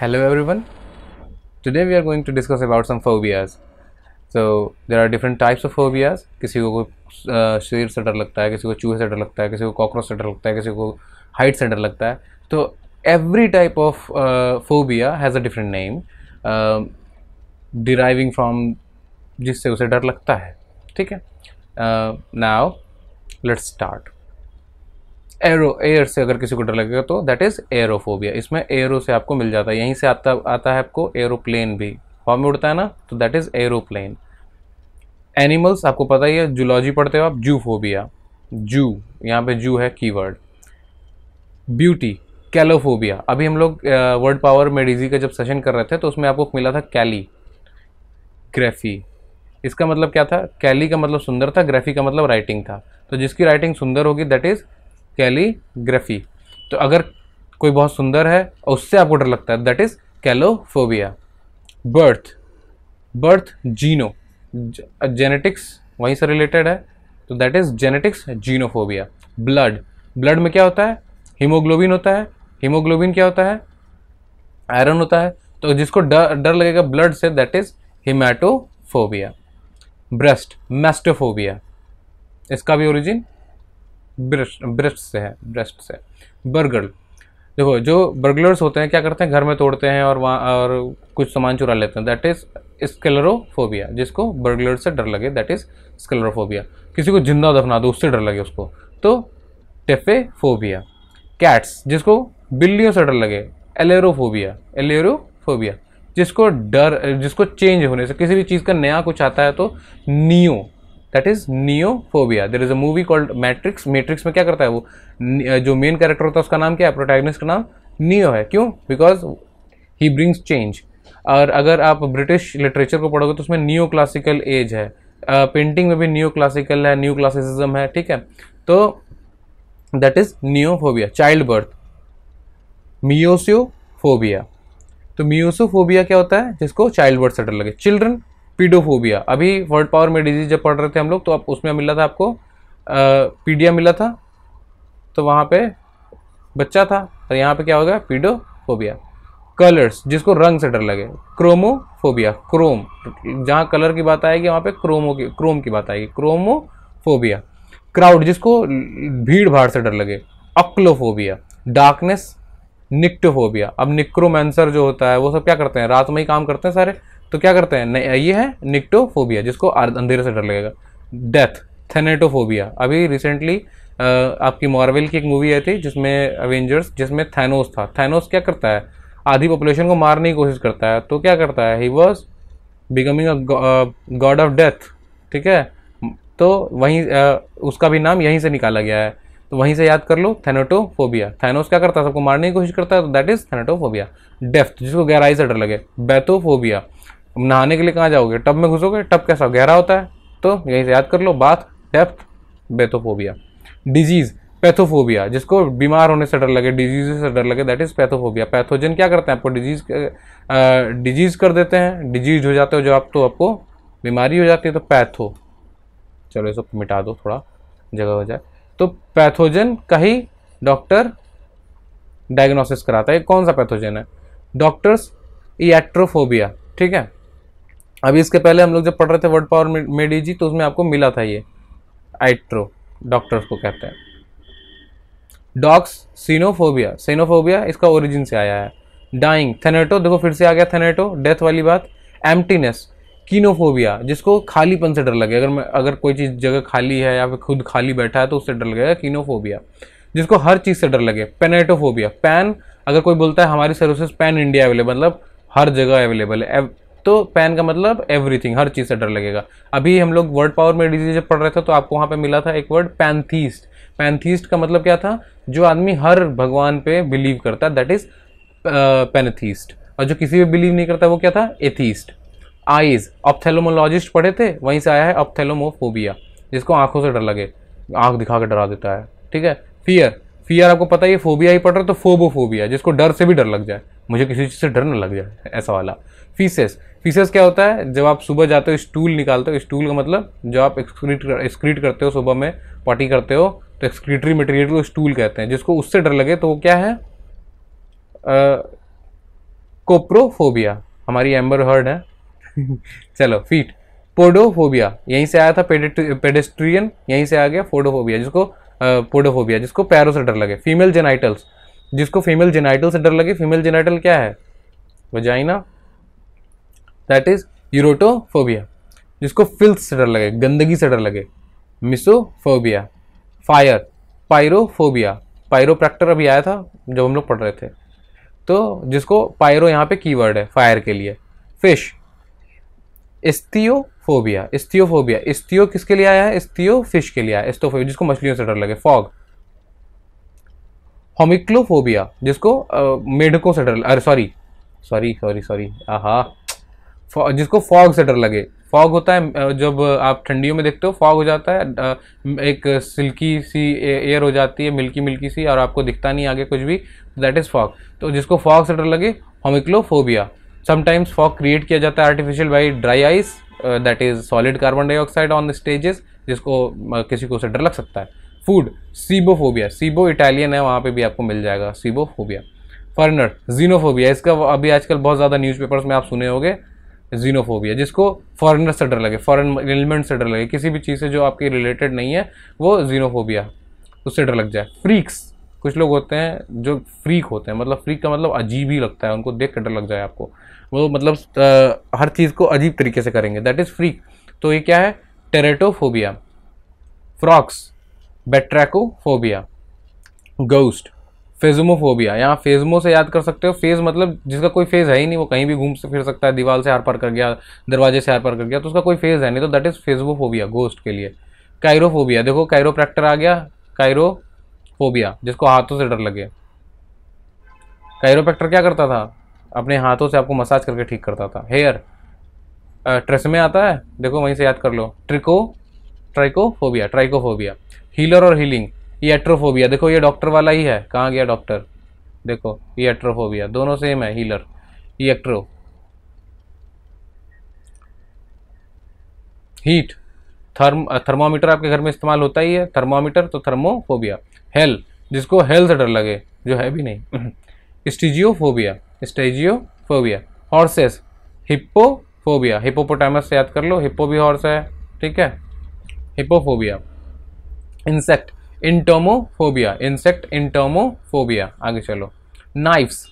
hello everyone today we are going to discuss about some phobias so there are different types of phobias किसी को शेर से डर लगता है किसी को चूहे से डर लगता है किसी को कॉकरोच से डर लगता है किसी को हाइट से डर लगता है तो every type of uh, phobia has a different name uh, deriving from जिससे उसे डर लगता है ठीक है now let's start arrow air से अगर किसी को डर लगेगा तो दैट इज़ एरोफोबिया इसमें एरो से आपको मिल जाता है यहीं से आता आता है आपको एरोप्लेन भी हवा में उड़ता है ना तो दैट इज़ एरोप्लेन एनिमल्स आपको पता ही है जूलॉजी पढ़ते हो आप जू फोबिया जू यहाँ पे जू है कीवर्ड ब्यूटी कैलोफोबिया अभी हम लोग वर्ड पावर मेडिजी का जब सेशन कर रहे थे तो उसमें आपको मिला था कैली ग्रेफी इसका मतलब क्या था कैली का मतलब सुंदर था ग्रेफी का मतलब राइटिंग था तो जिसकी राइटिंग सुंदर होगी दैट इज़ कैलीग्राफी तो अगर कोई बहुत सुंदर है और उससे आपको डर लगता है that is calophobia birth birth geno genetics वहीं से रिलेटेड है तो that is genetics genophobia blood blood में क्या होता है हीमोग्लोबिन होता है हीमोग्लोबिन क्या होता है आयरन होता है तो जिसको डर डर लगेगा ब्लड से that is hematophobia breast mastophobia इसका भी ओरिजिन ब्रेस्ट से है ब्रेस्ट से बर्गर देखो जो बर्गलर्स होते हैं क्या करते हैं घर में तोड़ते हैं और वहाँ और कुछ सामान चुरा लेते हैं दैट इज़ स्केलरोफोबिया जिसको बर्गलर से डर लगे दैट इज़ स्केलरोफोबिया किसी को जिंदा दफना दो उससे डर लगे उसको तो टेफेफोबिया कैट्स जिसको बिल्लियों से डर लगे एलेरोफोबिया एलेरोफोबिया जिसको डर जिसको चेंज होने से किसी भी चीज़ का नया कुछ आता है तो neo that is neophobia there is a movie called Matrix Matrix में क्या करता है वो जो मेन कैरेक्टर होता है उसका नाम क्या है प्रोटैगनिस्ट का नाम नियो है क्यों बिकॉज ही ब्रिंग्स चेंज और अगर आप ब्रिटिश लिटरेचर को पढ़ोगे तो उसमें न्यू क्लासिकल एज है पेंटिंग uh, में भी न्यू क्लासिकल है न्यू क्लासिसिज्म है ठीक है तो that is neophobia child birth phobia तो मियोसोफोबिया क्या होता है जिसको चाइल्ड बर्थ से डर लगे चिल्ड्रन पीडोफोबिया अभी वर्ल्ड पावर में डिजीज जब पढ़ रहे थे हम लोग तो अब उसमें मिला था आपको पीडिया मिला था तो वहाँ पे बच्चा था और यहाँ पे क्या हो गया पीडोफोबिया कलर्स जिसको रंग से डर लगे क्रोमोफोबिया क्रोम जहाँ कलर की बात आएगी वहाँ पे क्रोमो की क्रोम की बात आएगी क्रोमोफोबिया क्राउड जिसको भीड़ भाड़ से डर लगे अक्लोफोबिया डार्कनेस निक्टोफोबिया अब निक्रोमेंसर जो होता है वो सब क्या करते हैं रात में ही काम करते हैं सारे तो क्या करते हैं ये है निक्टोफोबिया जिसको अंधेरे से डर लगेगा डेथ थेनेटोफोबिया अभी रिसेंटली आपकी मार्वल की एक मूवी आई थी जिसमें अवेंजर्स जिसमें थैनोस था थैनोस क्या करता है आधी पॉपुलेशन को मारने की कोशिश करता है तो क्या करता है he was becoming a god of death ठीक है तो वहीं उसका भी नाम यहीं से निकाला गया है तो वहीं से याद कर लो थैनोटोफोबिया थैनोस क्या करता है सबको मारने की कोशिश करता है तो दैट इज थेनेटोफोबिया डेफ्थ जिसको गहराई से डर लगे बैथोफोबिया नहाने के लिए कहाँ जाओगे टब में घुसोगे टब कैसा गहरा होता है तो यहीं से याद कर लो bath depth bathophobia disease pathophobia जिसको बीमार होने से डर लगे डिजीज से डर लगे दैट इज़ पैथोफोबिया पैथोजन क्या करते हैं आपको डिजीज डिजीज कर देते हैं डिजीज हो जाते हो जो आप तो आपको बीमारी हो जाती है तो पैथो चलो इसको मिटा दो थोड़ा जगह हो जाए तो पैथोजन का ही डॉक्टर डायग्नोसिस कराता है कौन सा पैथोजन है डॉक्टर्स इट्रोफोबिया ठीक है अभी इसके पहले हम लोग जब पढ़ रहे थे वर्ड पावर मेडिजी तो उसमें आपको मिला था ये आइट्रो डॉक्टर्स को कहते हैं डॉक्स सीनोफोबिया सीनोफोबिया इसका ओरिजिन से आया है डाइंग थेनेटो देखो फिर से आ गया थेनेटो डेथ वाली बात एम्प्टीनेस कीनोफोबिया जिसको खालीपन से डर लगे अगर मैं अगर कोई चीज़ जगह खाली है या फिर खुद खाली बैठा है तो उससे डर लगेगा कीनोफोबिया जिसको हर चीज़ से डर लगे पेनेटोफोबिया पैन अगर कोई बोलता है हमारी सर्विसेज पैन इंडिया अवेलेबल मतलब हर जगह अवेलेबल है तो पैन का मतलब एवरीथिंग हर चीज़ से डर लगेगा अभी हम लोग वर्ड पावर में डिजीज जब पढ़ रहे थे तो आपको वहाँ पे मिला था एक वर्ड पैंथीस्ट पैंथीस्ट का मतलब क्या था जो आदमी हर भगवान पे बिलीव करता है दैट इज़ पैनथीस्ट और जो किसी पे बिलीव नहीं करता वो क्या था एथीस्ट आइज ऑप्थेलोमोलॉजिस्ट पढ़े थे वहीं से आया है ऑप्थेलोमोफोबिया जिसको आंखों से डर लगे आंख दिखा के डरा देता है ठीक है फियर फियर आपको पता है फोबिया ही पढ़ रहे है तो फोबोफोबिया जिसको डर से भी डर लग जाए मुझे किसी चीज़ से डर ना लग जाए ऐसा वाला फीसेस फीसेस क्या होता है जब आप सुबह जाते हो स्टूल निकालते हो स्टूल का मतलब जब आप एक्सक्रीट कर, एक्सक्रीट करते हो सुबह में पॉटी करते हो तो एक्सक्रीटरी मटेरियल को स्टूल कहते हैं जिसको उससे डर लगे तो वो क्या है कोप्रोफोबिया हमारी एम्बर हर्ड है चलो फीट पोडोफोबिया यहीं से आया था पेडेस्ट्रियन यहीं से आ गया फोडोफोबिया जिसको पोडोफोबिया जिसको पैरों से डर लगे फीमेल जेनाइटल्स जिसको फीमेल जेनाइटल से डर लगे फीमेल जेनाइटल क्या है वजाइना दैट इज यूरोटोफोबिया जिसको फिल्थ से डर लगे गंदगी से डर लगे मिसोफोबिया फायर पायरोफोबिया पायरोप्रैक्टर अभी आया था जब हम लोग पढ़ रहे थे तो जिसको पायरो यहाँ पे कीवर्ड है फायर के लिए फिश इस्तियोफोबिया इस्तियोफोबिया इस्तियो किसके लिए आया है इस्तीयो फिश के लिए आया इस्टोफोबिया जिसको मछलियों से डर लगे फॉग होमिक्लोफोबिया जिसको मेढकों से डर अरे सॉरी सॉरी सॉरी सॉरी आहा जिसको फॉग से डर लगे फॉग होता है जब आप ठंडियों में देखते हो फॉग हो जाता है एक सिल्की सी एयर हो जाती है मिल्की मिल्की सी और आपको दिखता नहीं आगे कुछ भी दैट इज़ फॉग तो जिसको फॉग से डर लगे होमिक्लोफोबिया समटाइम्स फॉक क्रिएट किया जाता है artificial by dry ice that is solid carbon dioxide on the stages जिसको uh, किसी को उसे डर लग सकता है फूड सीबोफोबिया सीबो इटालियन है वहाँ पे भी आपको मिल जाएगा सीबोफोबिया फॉरनर जीनोफोबिया इसका अभी आजकल बहुत ज़्यादा न्यूज़पेपर्स में आप सुने होंगे जीनोफोबिया जिसको फॉरनर से डर लगे फॉरन एलिमेंट से डर लगे किसी भी चीज़ से जो आपके रिलेटेड नहीं है वो जीनोफोबिया उससे डर लग जाए फ्रीक्स कुछ लोग होते हैं जो फ्रीक होते हैं मतलब फ्रीक का मतलब अजीब ही लगता है उनको देख कर डर लग जाए आपको वो मतलब आ, हर चीज़ को अजीब तरीके से करेंगे दैट इज़ फ्रीक तो ये क्या है टेरेटोफोबिया फ्रॉक्स बेट्रैकोफोबिया गोस्ट फेजमोफोबिया यहाँ फेजमो से याद कर सकते हो फेज मतलब जिसका कोई फेज है ही नहीं वो कहीं भी घूम से फिर सकता है दीवार से आर पार कर गया दरवाजे से आर पार कर गया तो उसका कोई फेज है नहीं तो दैट इज़ फेजमोफोबिया गोस्ट के लिए कायरोफोबिया देखो कायरोप्रैक्टर आ गया कायरो फोबिया जिसको हाथों से डर लगे कैरोपैक्टर क्या करता था अपने हाथों से आपको मसाज करके ठीक करता था हेयर ट्रेस में आता है देखो वहीं से याद कर लो ट्रिको ट्राइकोफोबिया ट्राइकोफोबिया हीलर और हीलिंग ये एट्रोफोबिया देखो ये डॉक्टर वाला ही है कहाँ गया डॉक्टर देखो ये एट्रोफोबिया दोनों सेम है हीलर ये एक्ट्रो हीट थर्म थर्मोमीटर आपके घर में इस्तेमाल होता ही है थर्मोमीटर तो थर्मोफोबिया हेल जिसको हेल से डर लगे जो है भी नहीं हम्म। स्टीजियोफोबिया स्टेजियोफोबिया हॉर्सेस हिप्पोफोबिया हिपोपोटामस से याद कर लो हिप्पो भी हॉर्स है ठीक है हिपोफोबिया इंसेक्ट इंटोमोफोबिया इंसेक्ट इंटोमोफोबिया आगे चलो नाइफ्स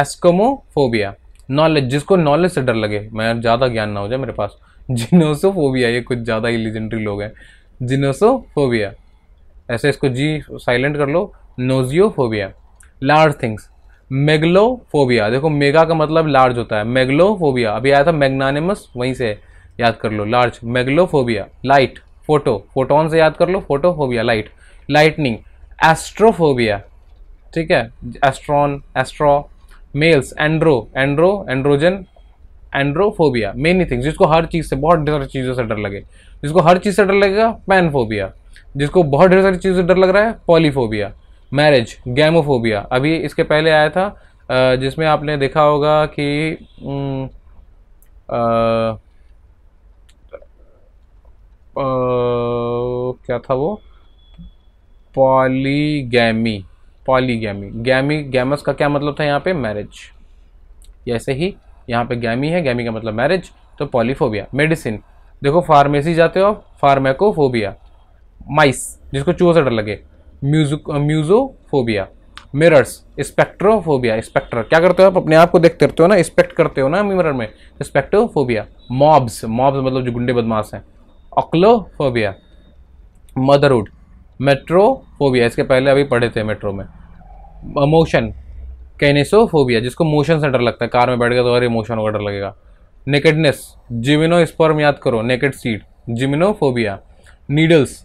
एस्कोमोफोबिया नॉलेज जिसको नॉलेज से डर लगे मैं ज़्यादा ज्ञान ना हो जाए मेरे पास जिनोसोफोबिया ये कुछ ज़्यादा ही लीजेंडरी लोग हैं जिनोसोफोबिया ऐसे इसको जी साइलेंट कर लो नोजियोफोबिया लार्ज थिंग्स मेगलोफोबिया देखो मेगा का मतलब लार्ज होता है मेगलोफोबिया अभी आया था मैग्नानिमस वहीं से याद कर लो large megalophobia light photo photon से याद कर लो फोटोफोबिया लाइट लाइटनिंग एस्ट्रोफोबिया ठीक है astron astro males andro andro androgen androphobia many things जिसको हर चीज़ से बहुत डर चीज़ों से डर लगे जिसको हर चीज़ से डर लगेगा पैनफोबिया जिसको बहुत ढेर सारी चीज से डर लग रहा है पॉलीफोबिया मैरिज गैमोफोबिया अभी इसके पहले आया था जिसमें आपने देखा होगा कि आ, आ, क्या था वो पॉलीगैमी पॉलीगैमी गैमी गैमस का क्या मतलब था यहाँ पे मैरिज ऐसे ही यहाँ पे गैमी है गैमी का मतलब मैरिज तो पॉलीफोबिया मेडिसिन देखो फार्मेसी जाते हो फार्मेकोफोबिया माइस जिसको चूहों से डर लगे म्यूजोफोबिया मिरर्स स्पेक्ट्रोफोबिया स्पेक्टर क्या करते हो आप अपने आप को देखते रहते हो ना स्पेक्ट करते हो ना मिरर में स्पेक्ट्रोफोबिया मॉब्स मॉब्स मतलब जो गुंडे बदमाश हैं ऑक्लोफोबिया मदरहुड मेट्रोफोबिया इसके पहले अभी पढ़े थे मेट्रो में मोशन कैनेसोफोबिया जिसको मोशन से डर लगता है कार में बैठ गया तो अरे मोशन होगा डर लगेगा नेकेडनेस जिमिनो स्पर्म याद करो naked seed gymnophobia needles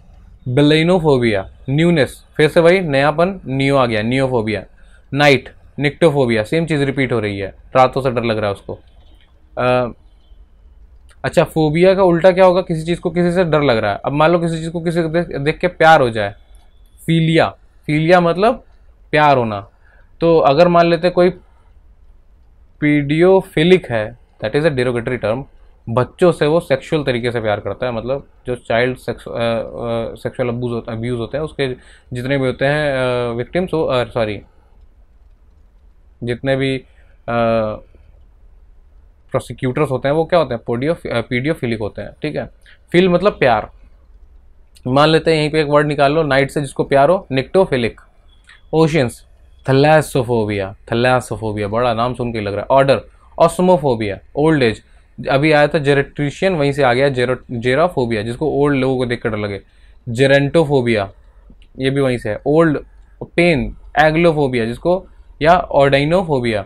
belonephobia newness फिर से वही नयापन न्यू आ गया न्यूफोबिया नाइट निक्टोफोबिया सेम चीज़ रिपीट हो रही है रातों से डर लग रहा है उसको आ, अच्छा फोबिया का उल्टा क्या होगा किसी चीज़ को किसी से डर लग रहा है अब मान लो किसी चीज़ को किसी को देख, देख के प्यार हो जाए फीलिया फीलिया मतलब प्यार होना तो अगर मान लेते कोई पीडियोफिलिक है that is a derogatory term बच्चों से वो सेक्सुअल तरीके से प्यार करता है मतलब जो चाइल्ड सेक्सुअल अब्यूज होता अब्यूज़ होते हैं उसके जितने भी होते हैं विक्टिम्स वो सॉरी जितने भी प्रोसिक्यूटर्स होते हैं वो क्या होते हैं पोडियो पीडियोफिलिक होते हैं ठीक है फिल मतलब प्यार मान लेते हैं यहीं पे एक वर्ड निकाल लो नाइट से जिसको प्यार हो निक्टोफिलिक ओशियंस थलैसोफोबिया थलैसोफोबिया बड़ा नाम सुन के लग रहा है ऑर्डर ऑस्मोफोबिया ओल्ड एज अभी आया था जेरेट्रिशियन वहीं से आ गया जेरो जेराफोबिया जिसको ओल्ड लोगों को देख कर डर लगे जेरेंटोफोबिया ये भी वहीं से है ओल्ड पेन एग्लोफोबिया जिसको या ऑर्डाइनोफोबिया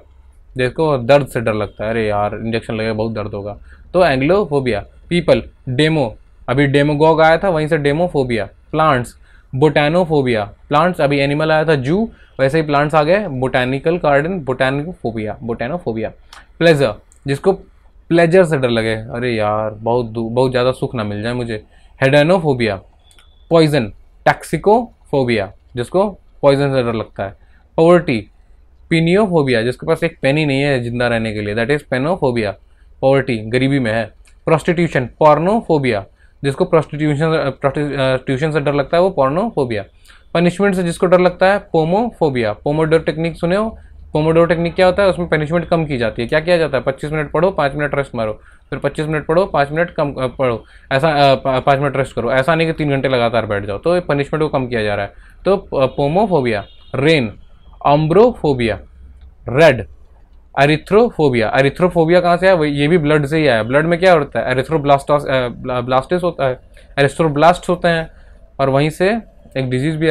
जिसको दर्द से डर लगता है अरे यार इंजेक्शन लगेगा बहुत दर्द होगा तो एंग्लोफोबिया पीपल डेमो अभी डेमोगॉग आया था वहीं से डेमोफोबिया प्लांट्स बोटैनोफोबिया प्लांट्स अभी एनिमल आया था जू वैसे ही प्लांट्स आ गए botanical garden botanicophobia botanophobia pleasure जिसको प्लेजर से डर लगे अरे यार बहुत बहुत ज़्यादा सुख ना मिल जाए मुझे हेडेनोफोबिया पॉइजन टैक्सिकोफोबिया जिसको पॉइजन से डर लगता है पॉवर्टी पिनियोफोबिया जिसके पास एक पेनी नहीं है जिंदा रहने के लिए दैट इज़ पेनोफोबिया पॉवर्टी गरीबी में है प्रोस्टिट्यूशन पॉर्नोफोबिया जिसको प्रोस्टिट्यूशन ट्यूशन से डर लगता है वो पॉर्नोफोबिया पनिशमेंट से जिसको डर लगता है पोमोफोबिया पोमोडोर टेक्निक सुने हो पोमोडोर टेक्निक क्या होता है उसमें पनिशमेंट कम की जाती है क्या किया जाता है पच्चीस मिनट पढ़ो पाँच मिनट रेस्ट मारो फिर पच्चीस मिनट पढ़ो पाँच मिनट कम पढ़ो ऐसा पाँच मिनट रेस्ट करो ऐसा नहीं कि तीन घंटे लगातार बैठ जाओ तो पनिशमेंट को कम किया जा रहा है तो पोमोफोबिया रेन अम्ब्रोफोबिया रेड अरिथ्रोफोबिया अरिथ्रोफोबिया कहाँ से आया ये भी ब्लड से ही आया ब्लड में क्या होता है एरिथ्रोब्लास्टॉस ब्लास्टिस होता है एरिथ्रोब्लास्ट होते हैं और वहीं से एक डिजीज़ भी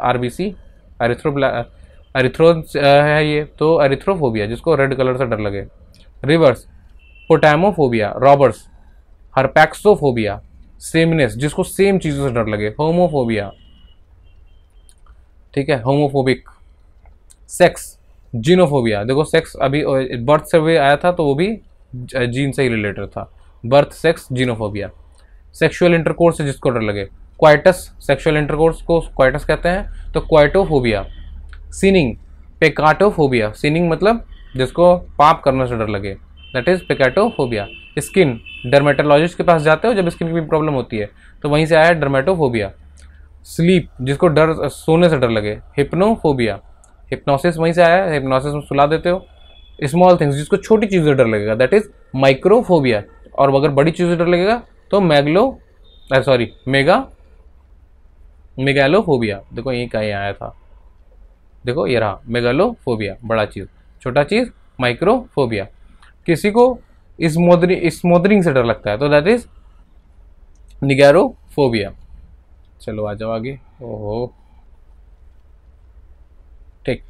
आर बी सी अरिथ्रोब्ला अरिथ्रो है ये तो अरिथ्रोफोबिया जिसको रेड कलर से डर लगे rivers potamophobia robbers harpaxophobia sameness जिसको सेम चीज़ों से डर लगे होमोफोबिया ठीक है होमोफोबिक सेक्स जीनोफोबिया देखो सेक्स अभी बर्थ से भी आया था तो वो भी जीन से ही रिलेटेड था birth sex genophobia sexual intercourse से जिसको डर लगे क्वाइटस सेक्सुअल इंटरकोर्स को क्वाइटस कहते हैं तो क्वाइटोफोबिया सीनिंग पेकाटोफोबिया सीनिंग मतलब जिसको पाप करने से डर लगे that is peccatophobia skin dermatologist के पास जाते हो जब स्किन की प्रॉब्लम होती है तो वहीं से आया डर्मेटोफोबिया स्लीप जिसको डर सोने से डर लगे हिप्नोफोबिया हिप्नोसिस वहीं से आया है हिप्नोसिस में सुला देते हो स्मॉल थिंग्स जिसको छोटी चीज़ से डर लगेगा दैट इज़ माइक्रोफोबिया और अगर बड़ी चीज़ से डर लगेगा तो मैगलो सॉरी मेगा मेगालोफोबिया देखो यहीं कहीं आया था देखो ये रहा मेगालोफोबिया बड़ा चीज़ छोटा चीज़ माइक्रोफोबिया किसी को स्मोदरिंग स्मोदरिंग से डर लगता है तो दैट इज निगैरोफोबिया चलो आ जाओ आगे ओहो ठीक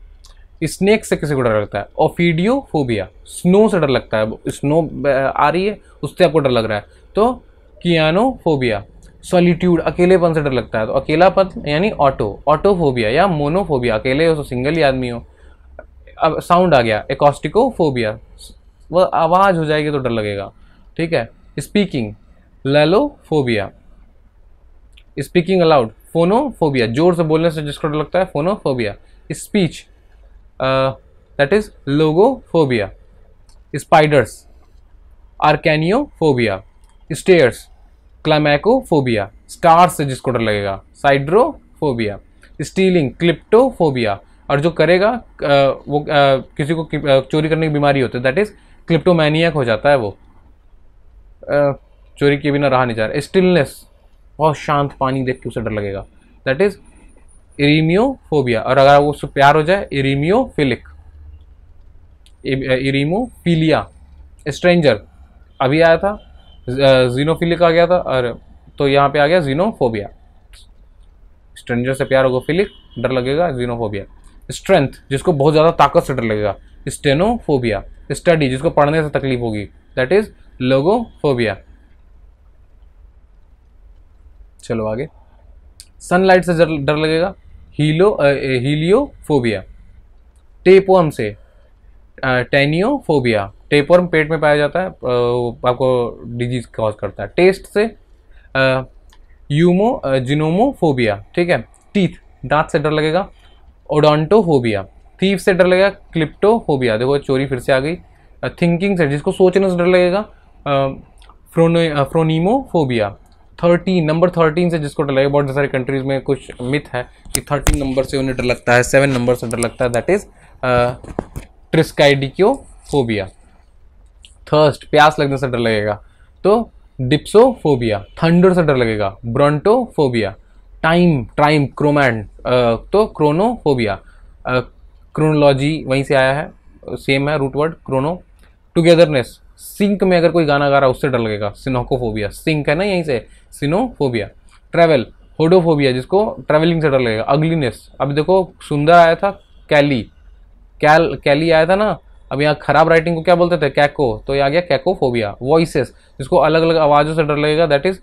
स्नेक से किसी को डर लगता है ओफीडियोफोबिया स्नो से डर लगता है स्नो आ रही है उससे आपको डर लग रहा है तो कियानोफोबिया सॉलिट्यूड अकेलेपन से डर लगता है तो अकेलापन यानी ऑटो ऑटोफोबिया या मोनोफोबिया अकेले हो सो तो सिंगल ही आदमी हो अब साउंड आ गया एकॉस्टिकोफोबिया वह आवाज़ हो जाएगी तो डर लगेगा ठीक है speaking lalophobia speaking aloud phonophobia जोर से बोलने से जिसको डर लगता है phonophobia speech that is logophobia spiders arachnophobia stairs climacophobia star से जिसको डर लगेगा साइड्रोफोबिया स्टीलिंग क्लिप्टोफोबिया और जो करेगा वो किसी को चोरी करने की बीमारी होती है दैट इज़ क्लिप्टोमैनियक हो जाता है वो चोरी के बिना रहा नहीं जा रहा स्टिलनेस बहुत शांत पानी देख के उसे डर लगेगा दैट इज़ इरीमियोफोबिया और अगर वो उससे प्यार हो जाए इरीमियोफिलिक इरीमोफीलिया स्ट्रेंजर अभी आया था जीनोफिलिक आ गया था और तो यहाँ पे आ गया जीनोफोबिया स्ट्रेंजर से प्यार होगा फिलिक डर लगेगा जीनोफोबिया स्ट्रेंथ जिसको बहुत ज़्यादा ताकत से डर लगेगा स्टेनोफोबिया स्टडी जिसको पढ़ने से तकलीफ होगी दैट इज लोगोफोबिया चलो आगे सनलाइट से डर लगेगा हीलो हीलियोफोबिया टेपवर्म से टेनियोफोबिया टेपवर्म पेट में पाया जाता है आपको डिजीज कॉज करता है टेस्ट से यूमो जिनोमोफोबिया ठीक है टीथ दांत से डर लगेगा ओडोंटोफोबिया थीफ से डर लगेगा क्लिप्टोफोबिया देखो चोरी फिर से आ गई थिंकिंग से जिसको सोचने से डर लगेगा phrono phronemophobia thirteen number thirteen से जिसको डर लगेगा बहुत सारे कंट्रीज़ में कुछ मिथ है कि थर्टीन नंबर से उन्हें डर लगता है सेवन नंबर से डर लगता है दैट इज़ ट्रिस्काइडिक्योफोबिया थर्स्ट प्यास लगने से डर लगेगा तो डिप्सोफोबिया थंडर से डर लगेगा ब्रोंटोफोबिया टाइम ट्राइम क्रोमैन तो क्रोनोफोबिया क्रोनोलॉजी वहीं से आया है सेम है root word chrono togetherness sync में अगर कोई गाना गा रहा है उससे डर लगेगा सिनोकोफोबिया सिंक है ना यहीं से सिनोफोबिया ट्रैवल होडोफोबिया जिसको ट्रैवलिंग से डर लगेगा अगलीनेस अब देखो सुंदर आया था कैली कैल कैली आया था ना अब यहाँ खराब राइटिंग को क्या बोलते थे कैको तो ये आ गया कैकोफोबिया वॉइसेस जिसको अलग अलग आवाज़ों से डर लगेगा दैट इज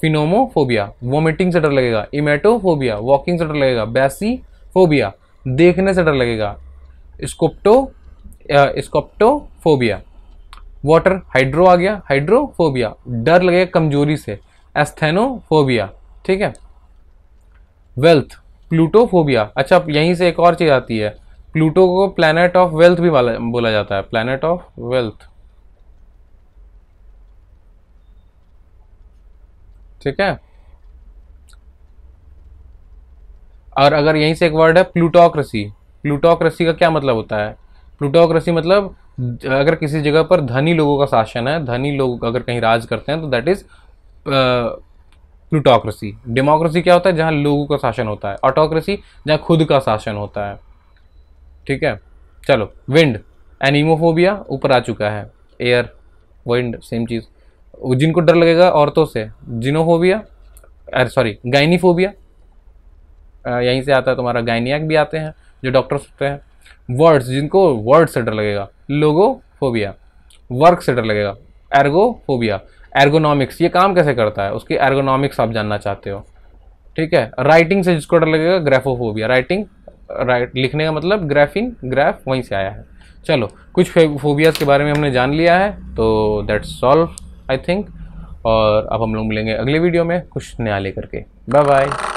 फिनोमोफोबिया वोमिटिंग से डर लगेगा इमेटोफोबिया वॉकिंग से डर लगेगा बैसी फोबिया देखने से डर लगेगा स्कोप्टो स्कोप्टोफोबिया वाटर हाइड्रो आ गया हाइड्रोफोबिया डर लगेगा कमजोरी से एस्थेनोफोबिया ठीक है वेल्थ प्लूटोफोबिया अच्छा यहीं से एक और चीज़ आती है प्लूटो को प्लैनेट ऑफ वेल्थ भी बोला जाता है प्लैनेट ऑफ वेल्थ ठीक है और अगर यहीं से एक वर्ड है प्लूटोक्रेसी प्लूटोक्रेसी का क्या मतलब होता है प्लूटोक्रेसी मतलब अगर किसी जगह पर धनी लोगों का शासन है धनी लोग अगर कहीं राज करते हैं तो दैट इज प्लूटोक्रेसी डेमोक्रेसी क्या होता है जहां लोगों का शासन होता है ऑटोक्रेसी जहां खुद का शासन होता है ठीक है चलो विंड एनिमोफोबिया ऊपर आ चुका है एयर विंड सेम चीज़ जिनको डर लगेगा औरतों से जिनोफोबिया अरे सॉरी गाइनीफोबिया यहीं से आता है तुम्हारा गाइनियाक भी आते हैं जो डॉक्टर्स होते हैं वर्ड्स जिनको वर्ड से डर लगेगा लोगोफोबिया वर्क से डर लगेगा एर्गोफोबिया एर्गोनॉमिक्स ये काम कैसे करता है उसकी एर्गोनॉमिक्स आप जानना चाहते हो ठीक है राइटिंग से जिसको डर लगेगा ग्रेफोफोबिया राइटिंग राइट लिखने का मतलब ग्राफिन ग्राफ वहीं से आया है चलो कुछ फोबियाज़ के बारे में हमने जान लिया है तो दैट्स सॉल्व आई थिंक और अब हम लोग मिलेंगे अगले वीडियो में कुछ नया लेकर के बाय बाय